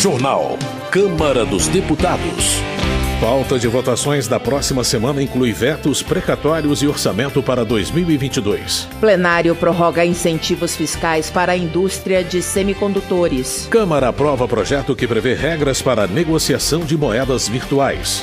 Jornal. Câmara dos Deputados. Pauta de votações da próxima semana inclui vetos, precatórios e orçamento para 2022. Plenário prorroga incentivos fiscais para a indústria de semicondutores. Câmara aprova projeto que prevê regras para negociação de moedas virtuais.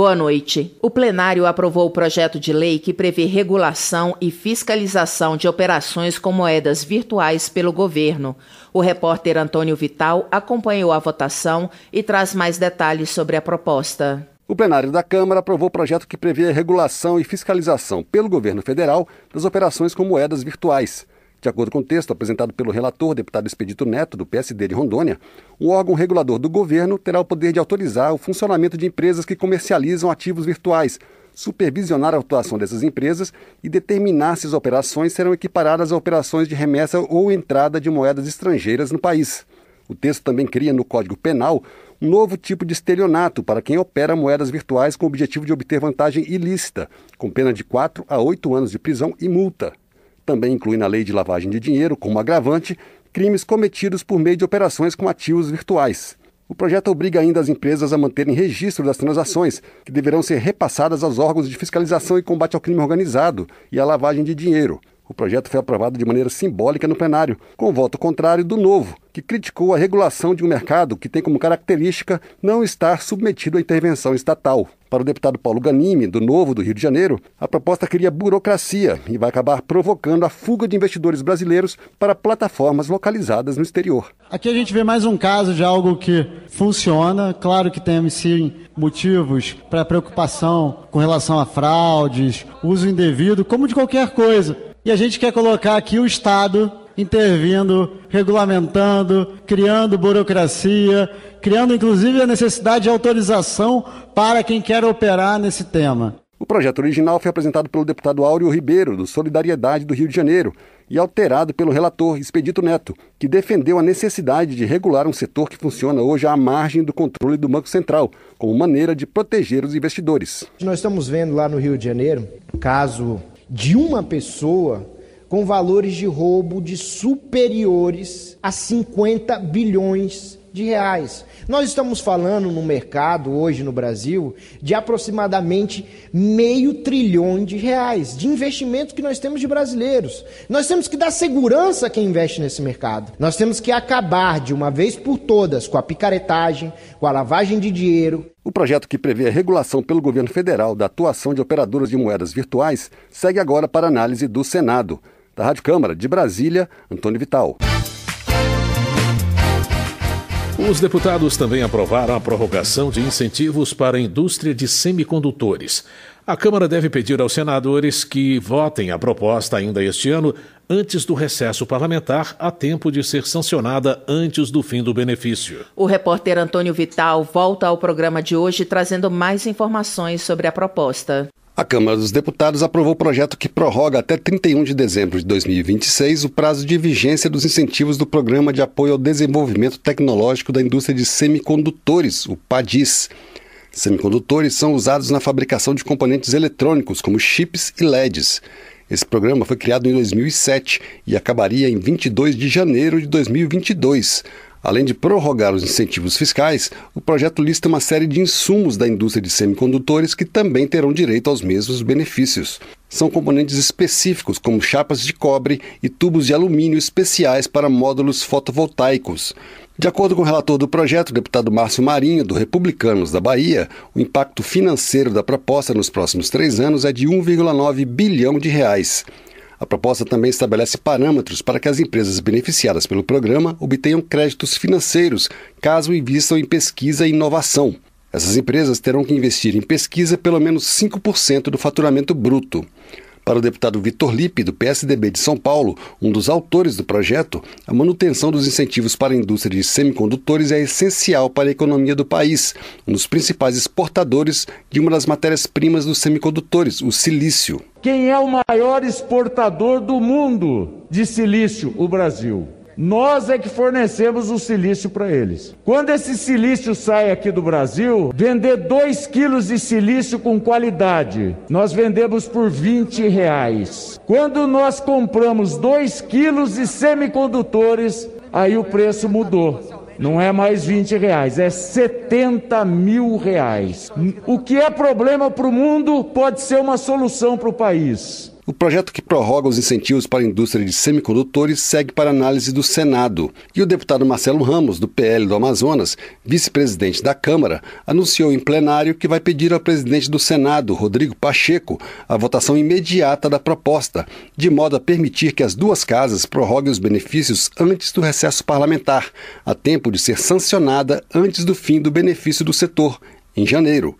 Boa noite. O plenário aprovou o projeto de lei que prevê regulação e fiscalização de operações com moedas virtuais pelo governo. O repórter Antônio Vital acompanhou a votação e traz mais detalhes sobre a proposta. O plenário da Câmara aprovou o projeto que prevê a regulação e fiscalização pelo governo federal das operações com moedas virtuais. De acordo com o texto apresentado pelo relator, deputado Expedito Neto, do PSD de Rondônia, o órgão regulador do governo terá o poder de autorizar o funcionamento de empresas que comercializam ativos virtuais, supervisionar a atuação dessas empresas e determinar se as operações serão equiparadas a operações de remessa ou entrada de moedas estrangeiras no país. O texto também cria no Código Penal um novo tipo de estelionato para quem opera moedas virtuais com o objetivo de obter vantagem ilícita, com pena de 4 a 8 anos de prisão e multa também inclui na lei de lavagem de dinheiro como agravante, crimes cometidos por meio de operações com ativos virtuais. O projeto obriga ainda as empresas a manterem registro das transações, que deverão ser repassadas aos órgãos de fiscalização e combate ao crime organizado e à lavagem de dinheiro. O projeto foi aprovado de maneira simbólica no plenário, com voto contrário do Novo, que criticou a regulação de um mercado que tem como característica não estar submetido à intervenção estatal. Para o deputado Paulo Ganime, do Novo do Rio de Janeiro, a proposta cria burocracia e vai acabar provocando a fuga de investidores brasileiros para plataformas localizadas no exterior. Aqui a gente vê mais um caso de algo que funciona. Claro que temos sim motivos para preocupação com relação a fraudes, uso indevido, como de qualquer coisa. E a gente quer colocar aqui o Estado intervindo, regulamentando, criando burocracia, criando inclusive a necessidade de autorização para quem quer operar nesse tema. O projeto original foi apresentado pelo deputado Áureo Ribeiro, do Solidariedade do Rio de Janeiro, e alterado pelo relator Expedito Neto, que defendeu a necessidade de regular um setor que funciona hoje à margem do controle do Banco Central, como maneira de proteger os investidores. Nós estamos vendo lá no Rio de Janeiro caso de uma pessoa com valores de roubo de superiores a 50 bilhões de reais. Nós estamos falando no mercado hoje no Brasil de aproximadamente meio trilhão de reais de investimento que nós temos de brasileiros. Nós temos que dar segurança a quem investe nesse mercado. Nós temos que acabar de uma vez por todas com a picaretagem, com a lavagem de dinheiro. O projeto que prevê a regulação pelo governo federal da atuação de operadoras de moedas virtuais segue agora para análise do Senado. Da Rádio Câmara, de Brasília, Antônio Vital. Os deputados também aprovaram a prorrogação de incentivos para a indústria de semicondutores. A Câmara deve pedir aos senadores que votem a proposta ainda este ano, antes do recesso parlamentar, a tempo de ser sancionada antes do fim do benefício. O repórter Antônio Vital volta ao programa de hoje trazendo mais informações sobre a proposta. A Câmara dos Deputados aprovou o projeto que prorroga até 31 de dezembro de 2026 o prazo de vigência dos incentivos do Programa de Apoio ao Desenvolvimento Tecnológico da Indústria de Semicondutores, o PADIS. Semicondutores são usados na fabricação de componentes eletrônicos, como chips e LEDs. Esse programa foi criado em 2007 e acabaria em 22 de janeiro de 2022. Além de prorrogar os incentivos fiscais, o projeto lista uma série de insumos da indústria de semicondutores que também terão direito aos mesmos benefícios. São componentes específicos, como chapas de cobre e tubos de alumínio especiais para módulos fotovoltaicos. De acordo com o relator do projeto, o deputado Márcio Marinho, do Republicanos da Bahia, o impacto financeiro da proposta nos próximos três anos é de 1,9 bilhão de reais. A proposta também estabelece parâmetros para que as empresas beneficiadas pelo programa obtenham créditos financeiros, caso invistam em pesquisa e inovação. Essas empresas terão que investir em pesquisa pelo menos 5% do faturamento bruto. Para o deputado Vitor Lipe, do PSDB de São Paulo, um dos autores do projeto, a manutenção dos incentivos para a indústria de semicondutores é essencial para a economia do país, um dos principais exportadores de uma das matérias-primas dos semicondutores, o silício. Quem é o maior exportador do mundo de silício? O Brasil. Nós é que fornecemos o silício para eles. Quando esse silício sai aqui do Brasil, vender 2 quilos de silício com qualidade, nós vendemos por 20 reais. Quando nós compramos 2 quilos de semicondutores, aí o preço mudou. Não é mais 20 reais, é 70 mil reais. O que é problema para o mundo pode ser uma solução para o país. O projeto que prorroga os incentivos para a indústria de semicondutores segue para análise do Senado. E o deputado Marcelo Ramos, do PL do Amazonas, vice-presidente da Câmara, anunciou em plenário que vai pedir ao presidente do Senado, Rodrigo Pacheco, a votação imediata da proposta, de modo a permitir que as duas casas prorroguem os benefícios antes do recesso parlamentar, a tempo de ser sancionada antes do fim do benefício do setor, em janeiro.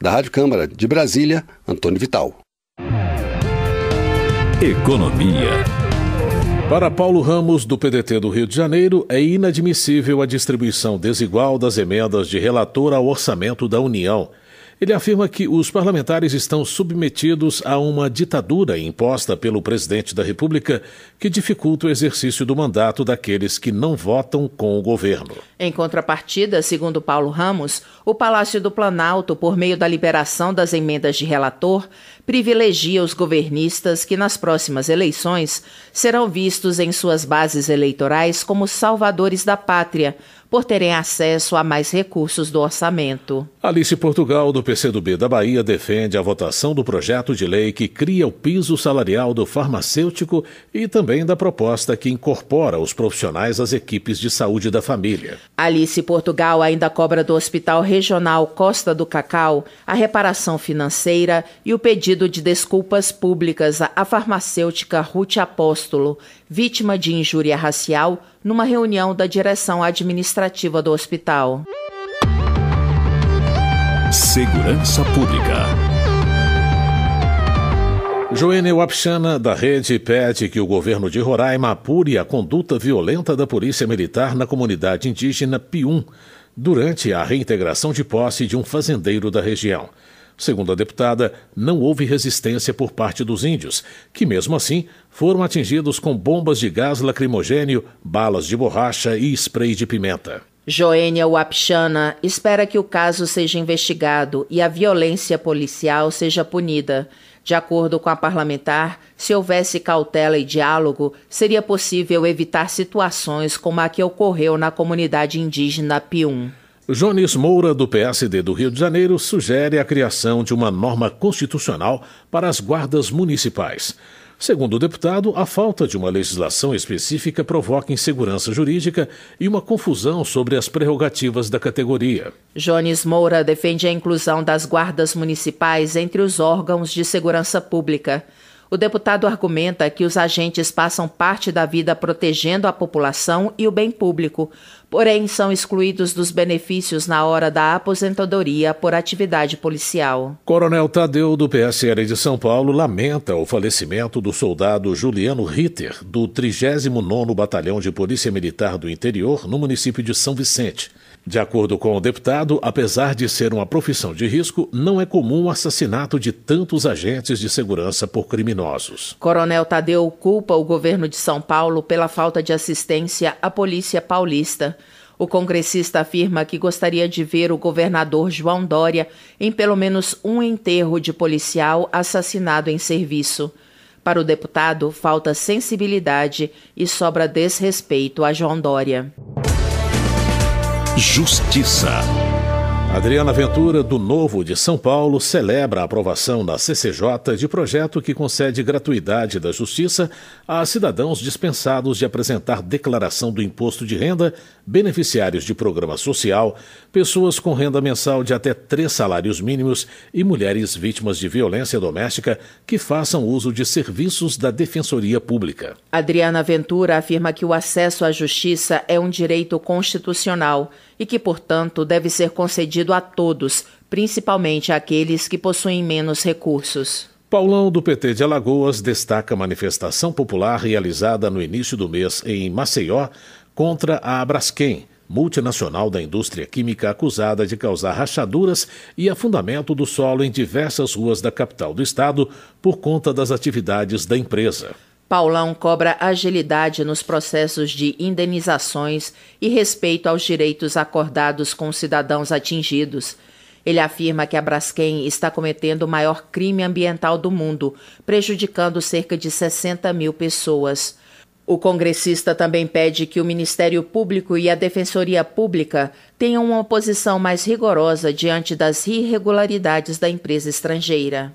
Da Rádio Câmara de Brasília, Antônio Vital. Economia. Para Paulo Ramos, do PDT do Rio de Janeiro, é inadmissível a distribuição desigual das emendas de relator ao orçamento da União. Ele afirma que os parlamentares estão submetidos a uma ditadura imposta pelo presidente da República que dificulta o exercício do mandato daqueles que não votam com o governo. Em contrapartida, segundo Paulo Ramos, o Palácio do Planalto, por meio da liberação das emendas de relator, privilegia os governistas que nas próximas eleições serão vistos em suas bases eleitorais como salvadores da pátria, por terem acesso a mais recursos do orçamento. Alice Portugal, do PCdoB da Bahia, defende a votação do projeto de lei que cria o piso salarial do farmacêutico e também da proposta que incorpora os profissionais às equipes de saúde da família. Alice Portugal ainda cobra do Hospital Regional Costa do Cacau a reparação financeira e o pedido pedido de desculpas públicas à farmacêutica Ruth Apóstolo, vítima de injúria racial, numa reunião da direção administrativa do hospital. Segurança Pública. Joene Wapchana, da rede, pede que o governo de Roraima apure a conduta violenta da polícia militar na comunidade indígena Pium, durante a reintegração de posse de um fazendeiro da região. Segundo a deputada, não houve resistência por parte dos índios, que mesmo assim foram atingidos com bombas de gás lacrimogênio, balas de borracha e spray de pimenta. Joênia Wapichana espera que o caso seja investigado e a violência policial seja punida. De acordo com a parlamentar, se houvesse cautela e diálogo, seria possível evitar situações como a que ocorreu na comunidade indígena Pium. Jones Moura, do PSD do Rio de Janeiro, sugere a criação de uma norma constitucional para as guardas municipais. Segundo o deputado, a falta de uma legislação específica provoca insegurança jurídica e uma confusão sobre as prerrogativas da categoria. Jones Moura defende a inclusão das guardas municipais entre os órgãos de segurança pública. O deputado argumenta que os agentes passam parte da vida protegendo a população e o bem público, porém são excluídos dos benefícios na hora da aposentadoria por atividade policial. Coronel Tadeu, do PSL de São Paulo, lamenta o falecimento do soldado Juliano Ritter, do 39º Batalhão de Polícia Militar do Interior, no município de São Vicente. De acordo com o deputado, apesar de ser uma profissão de risco, não é comum o assassinato de tantos agentes de segurança por criminosos. Coronel Tadeu culpa o governo de São Paulo pela falta de assistência à polícia paulista. O congressista afirma que gostaria de ver o governador João Dória em pelo menos um enterro de policial assassinado em serviço. Para o deputado, falta sensibilidade e sobra desrespeito a João Dória. Justiça. Adriana Ventura, do Novo de São Paulo, celebra a aprovação na CCJ de projeto que concede gratuidade da Justiça a cidadãos dispensados de apresentar declaração do imposto de renda, beneficiários de programa social, pessoas com renda mensal de até três salários mínimos e mulheres vítimas de violência doméstica que façam uso de serviços da Defensoria Pública. Adriana Ventura afirma que o acesso à justiça é um direito constitucional e que, portanto, deve ser concedido a todos, principalmente àqueles que possuem menos recursos. Paulão do PT de Alagoas destaca a manifestação popular realizada no início do mês em Maceió contra a Abraskem, multinacional da indústria química acusada de causar rachaduras e afundamento do solo em diversas ruas da capital do estado por conta das atividades da empresa. Paulão cobra agilidade nos processos de indenizações e respeito aos direitos acordados com cidadãos atingidos. Ele afirma que a Braskem está cometendo o maior crime ambiental do mundo, prejudicando cerca de 60 mil pessoas. O congressista também pede que o Ministério Público e a Defensoria Pública tenham uma posição mais rigorosa diante das irregularidades da empresa estrangeira.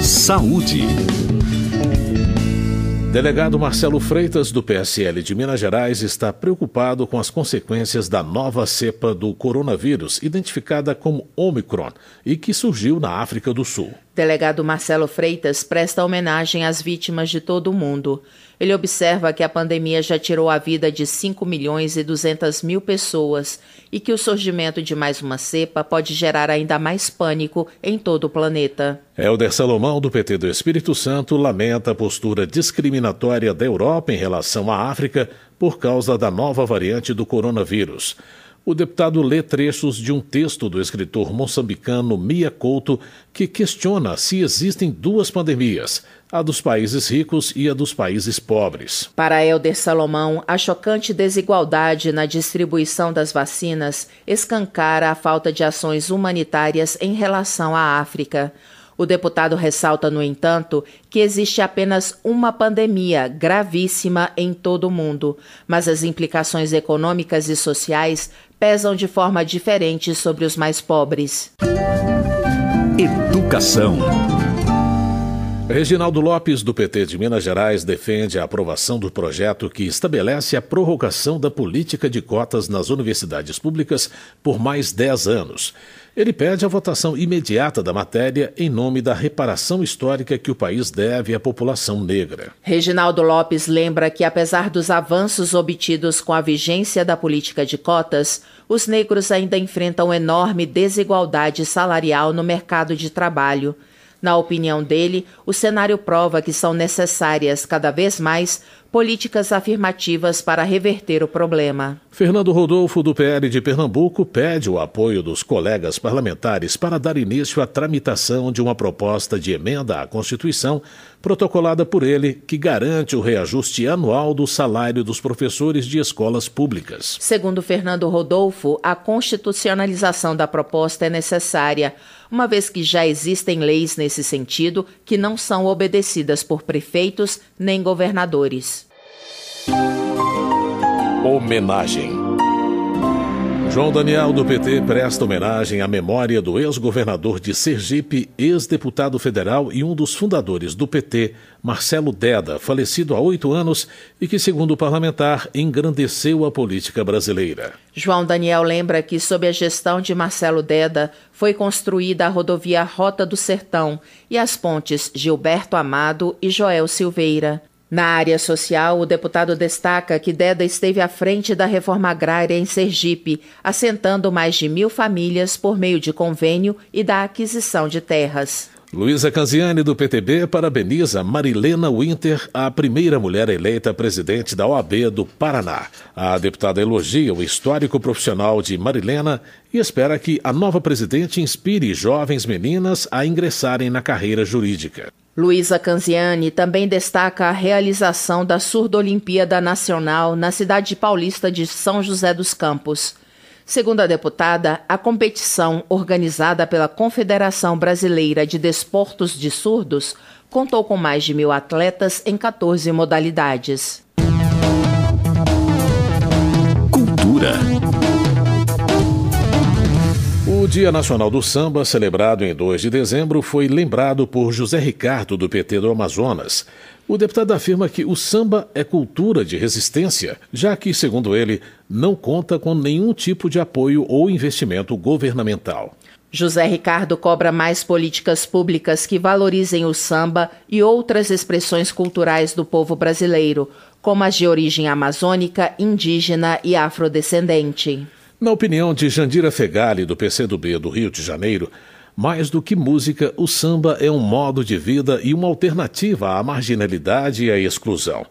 Saúde. Delegado Marcelo Freitas, do PSL de Minas Gerais, está preocupado com as consequências da nova cepa do coronavírus, identificada como Omicron, e que surgiu na África do Sul. Delegado Marcelo Freitas presta homenagem às vítimas de todo o mundo. Ele observa que a pandemia já tirou a vida de 5 milhões e 200 mil pessoas e que o surgimento de mais uma cepa pode gerar ainda mais pânico em todo o planeta. Helder Salomão, do PT do Espírito Santo, lamenta a postura discriminatória da Europa em relação à África por causa da nova variante do coronavírus o deputado lê trechos de um texto do escritor moçambicano Mia Couto que questiona se existem duas pandemias, a dos países ricos e a dos países pobres. Para Helder Salomão, a chocante desigualdade na distribuição das vacinas escancara a falta de ações humanitárias em relação à África. O deputado ressalta, no entanto, que existe apenas uma pandemia gravíssima em todo o mundo, mas as implicações econômicas e sociais pesam de forma diferente sobre os mais pobres. Educação. Reginaldo Lopes, do PT de Minas Gerais, defende a aprovação do projeto que estabelece a prorrogação da política de cotas nas universidades públicas por mais 10 anos. Ele pede a votação imediata da matéria em nome da reparação histórica que o país deve à população negra. Reginaldo Lopes lembra que, apesar dos avanços obtidos com a vigência da política de cotas, os negros ainda enfrentam enorme desigualdade salarial no mercado de trabalho. Na opinião dele, o cenário prova que são necessárias cada vez mais políticas afirmativas para reverter o problema. Fernando Rodolfo, do PL de Pernambuco, pede o apoio dos colegas parlamentares para dar início à tramitação de uma proposta de emenda à Constituição, protocolada por ele, que garante o reajuste anual do salário dos professores de escolas públicas. Segundo Fernando Rodolfo, a constitucionalização da proposta é necessária uma vez que já existem leis nesse sentido que não são obedecidas por prefeitos nem governadores. Homenagem João Daniel, do PT, presta homenagem à memória do ex-governador de Sergipe, ex-deputado federal e um dos fundadores do PT, Marcelo Deda, falecido há oito anos e que, segundo o parlamentar, engrandeceu a política brasileira. João Daniel lembra que, sob a gestão de Marcelo Deda, foi construída a rodovia Rota do Sertão e as pontes Gilberto Amado e Joel Silveira. Na área social, o deputado destaca que Deda esteve à frente da reforma agrária em Sergipe, assentando mais de mil famílias por meio de convênio e da aquisição de terras. Luísa Canziani, do PTB, parabeniza Marilena Winter, a primeira mulher eleita presidente da OAB do Paraná. A deputada elogia o histórico profissional de Marilena e espera que a nova presidente inspire jovens meninas a ingressarem na carreira jurídica. Luísa Canziani também destaca a realização da Surdo-Olimpíada Nacional na cidade paulista de São José dos Campos. Segundo a deputada, a competição, organizada pela Confederação Brasileira de Desportos de Surdos, contou com mais de mil atletas em 14 modalidades. Cultura. O Dia Nacional do Samba, celebrado em 2 de dezembro, foi lembrado por José Ricardo, do PT do Amazonas. O deputado afirma que o samba é cultura de resistência, já que, segundo ele, não conta com nenhum tipo de apoio ou investimento governamental. José Ricardo cobra mais políticas públicas que valorizem o samba e outras expressões culturais do povo brasileiro, como as de origem amazônica, indígena e afrodescendente. Na opinião de Jandira Fegali, do PCdoB do Rio de Janeiro, mais do que música, o samba é um modo de vida e uma alternativa à marginalidade e à exclusão.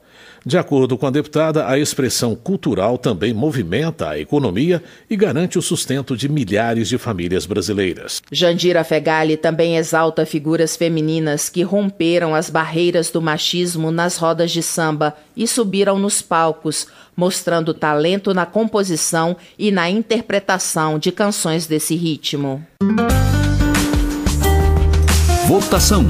De acordo com a deputada, a expressão cultural também movimenta a economia e garante o sustento de milhares de famílias brasileiras. Jandira Fegali também exalta figuras femininas que romperam as barreiras do machismo nas rodas de samba e subiram nos palcos, mostrando talento na composição e na interpretação de canções desse ritmo. Música Votação.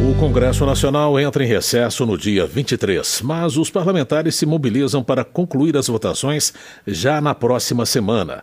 O Congresso Nacional entra em recesso no dia 23, mas os parlamentares se mobilizam para concluir as votações já na próxima semana.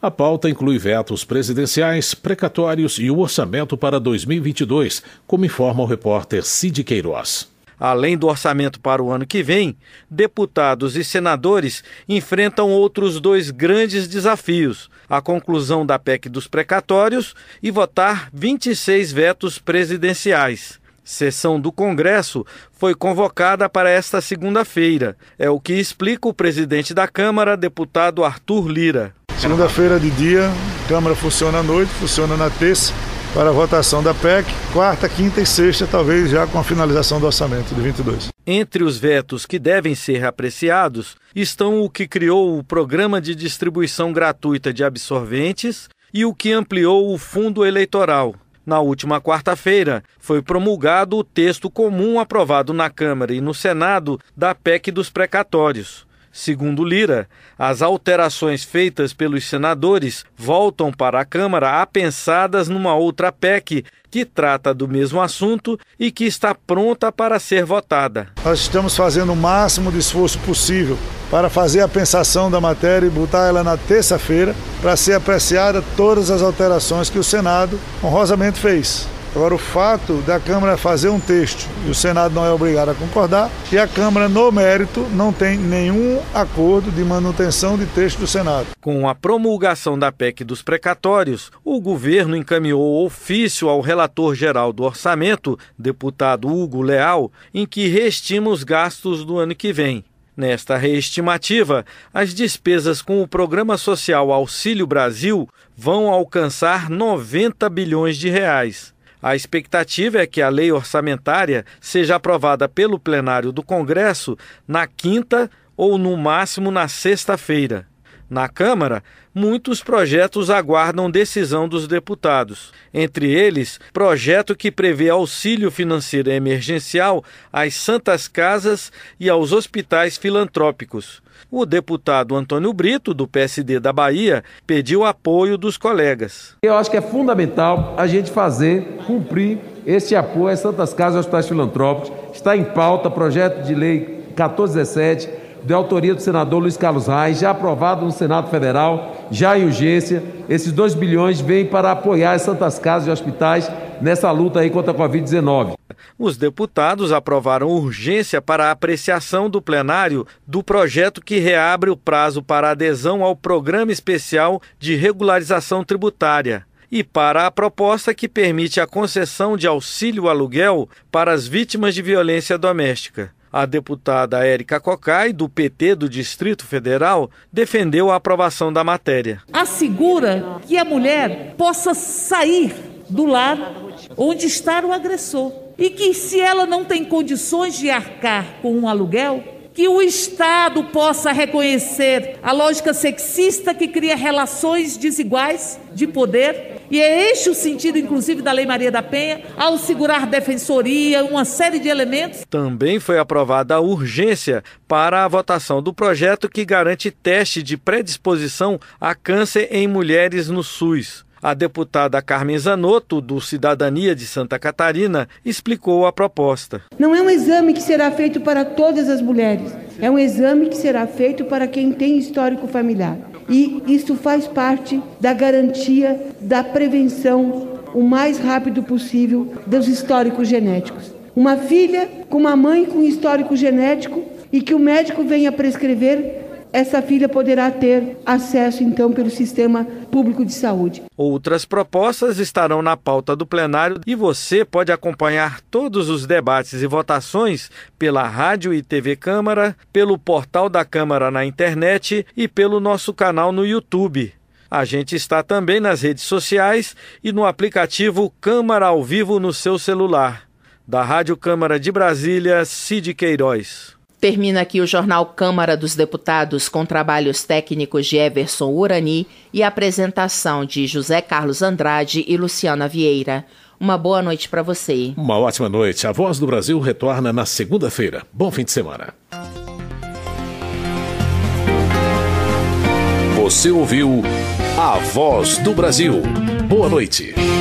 A pauta inclui vetos presidenciais, precatórios e o orçamento para 2022, como informa o repórter Cid Queiroz. Além do orçamento para o ano que vem, deputados e senadores enfrentam outros dois grandes desafios: a conclusão da PEC dos precatórios e votar 26 vetos presidenciais. Sessão do Congresso foi convocada para esta segunda-feira. É o que explica o presidente da Câmara, deputado Arthur Lira. Segunda-feira de dia, Câmara funciona à noite, funciona na terça para a votação da PEC, quarta, quinta e sexta, talvez já com a finalização do orçamento de 22. Entre os vetos que devem ser apreciados estão o que criou o Programa de Distribuição Gratuita de Absorventes e o que ampliou o Fundo Eleitoral. Na última quarta-feira, foi promulgado o texto comum aprovado na Câmara e no Senado da PEC dos precatórios. Segundo Lira, as alterações feitas pelos senadores voltam para a Câmara apensadas numa outra PEC que trata do mesmo assunto e que está pronta para ser votada. Nós estamos fazendo o máximo de esforço possível para fazer a pensação da matéria e botar ela na terça-feira para ser apreciada todas as alterações que o Senado honrosamente fez. Agora, o fato da Câmara fazer um texto e o Senado não é obrigado a concordar, e a Câmara, no mérito, não tem nenhum acordo de manutenção de texto do Senado. Com a promulgação da PEC dos precatórios, o governo encaminhou ofício ao relator-geral do orçamento, deputado Hugo Leal, em que reestima os gastos do ano que vem. Nesta reestimativa, as despesas com o programa social Auxílio Brasil vão alcançar 90 bilhões de reais. A expectativa é que a lei orçamentária seja aprovada pelo plenário do Congresso na quinta ou, no máximo, na sexta-feira. Na Câmara, muitos projetos aguardam decisão dos deputados. Entre eles, projeto que prevê auxílio financeiro emergencial às santas casas e aos hospitais filantrópicos. O deputado Antônio Brito, do PSD da Bahia, pediu apoio dos colegas. Eu acho que é fundamental a gente fazer cumprir esse apoio às santas casas e aos hospitais filantrópicos. Está em pauta projeto de lei 1417 de autoria do senador Luiz Carlos Reis, já aprovado no Senado Federal, já em urgência. Esses 2 bilhões vêm para apoiar as santas casas e hospitais nessa luta aí contra a Covid-19. Os deputados aprovaram urgência para a apreciação do plenário do projeto que reabre o prazo para adesão ao Programa Especial de Regularização Tributária e para a proposta que permite a concessão de auxílio aluguel para as vítimas de violência doméstica a deputada Érica Cocai, do PT do Distrito Federal, defendeu a aprovação da matéria. Assegura que a mulher possa sair do lar onde está o agressor e que, se ela não tem condições de arcar com um aluguel, que o Estado possa reconhecer a lógica sexista que cria relações desiguais de poder e é este o sentido, inclusive, da Lei Maria da Penha, ao segurar defensoria, uma série de elementos. Também foi aprovada a urgência para a votação do projeto que garante teste de predisposição a câncer em mulheres no SUS. A deputada Carmen Zanotto, do Cidadania de Santa Catarina, explicou a proposta. Não é um exame que será feito para todas as mulheres, é um exame que será feito para quem tem histórico familiar. E isso faz parte da garantia da prevenção o mais rápido possível dos históricos genéticos. Uma filha com uma mãe com histórico genético e que o médico venha prescrever essa filha poderá ter acesso, então, pelo sistema público de saúde. Outras propostas estarão na pauta do plenário e você pode acompanhar todos os debates e votações pela rádio e TV Câmara, pelo portal da Câmara na internet e pelo nosso canal no YouTube. A gente está também nas redes sociais e no aplicativo Câmara ao Vivo no seu celular. Da Rádio Câmara de Brasília, Cid Queiroz. Termina aqui o jornal Câmara dos Deputados com trabalhos técnicos de Everson Urani e apresentação de José Carlos Andrade e Luciana Vieira. Uma boa noite para você. Uma ótima noite. A Voz do Brasil retorna na segunda-feira. Bom fim de semana. Você ouviu A Voz do Brasil. Boa noite.